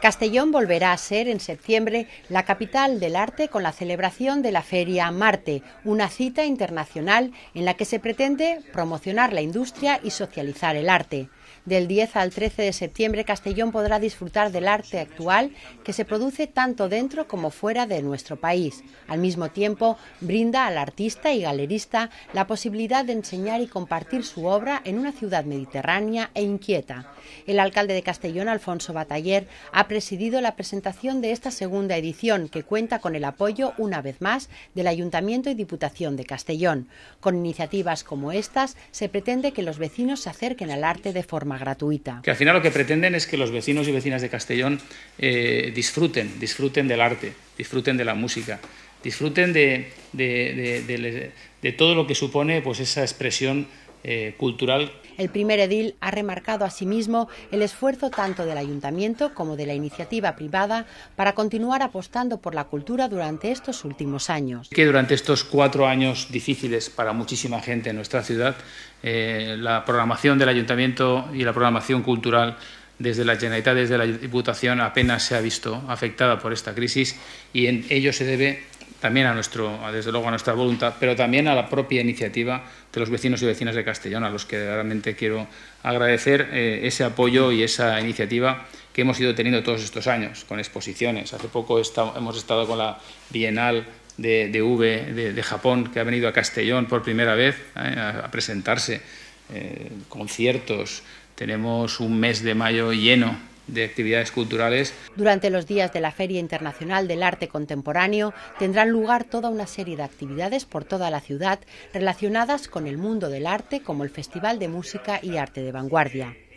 Castellón volverá a ser en septiembre la capital del arte con la celebración de la Feria Marte, una cita internacional en la que se pretende promocionar la industria y socializar el arte. Del 10 al 13 de septiembre Castellón podrá disfrutar del arte actual que se produce tanto dentro como fuera de nuestro país. Al mismo tiempo, brinda al artista y galerista la posibilidad de enseñar y compartir su obra en una ciudad mediterránea e inquieta. El alcalde de Castellón, Alfonso Bataller, ha presidido la presentación de esta segunda edición, que cuenta con el apoyo, una vez más, del Ayuntamiento y Diputación de Castellón. Con iniciativas como estas, se pretende que los vecinos se acerquen al arte de forma gratuita. Que al final lo que pretenden es que los vecinos y vecinas de Castellón eh, disfruten, disfruten del arte, disfruten de la música, disfruten de, todo lo que supone pues, esa expresión eh, cultural. El primer edil ha remarcado asimismo el esfuerzo tanto del ayuntamiento como de la iniciativa privada para continuar apostando por la cultura durante estos últimos años. Que durante estos cuatro años difíciles para muchísima gente en nuestra ciudad, eh, la programación del ayuntamiento y la programación cultural desde la Generalitat, desde la Diputación, apenas se ha visto afectada por esta crisis y en ello se debe también a nuestro, desde luego a nuestra voluntad, pero también a la propia iniciativa de los vecinos y vecinas de Castellón, a los que realmente quiero agradecer eh, ese apoyo y esa iniciativa que hemos ido teniendo todos estos años, con exposiciones. Hace poco hemos estado con la Bienal de, de V de, Japón, que ha venido a Castellón por primera vez eh, a, presentarse, eh, conciertos. Tenemos un mes de mayo lleno de actividades culturales. Durante los días de la Feria Internacional del Arte Contemporáneo tendrán lugar toda una serie de actividades por toda la ciudad relacionadas con el mundo del arte como el Festival de Música y Arte de Vanguardia.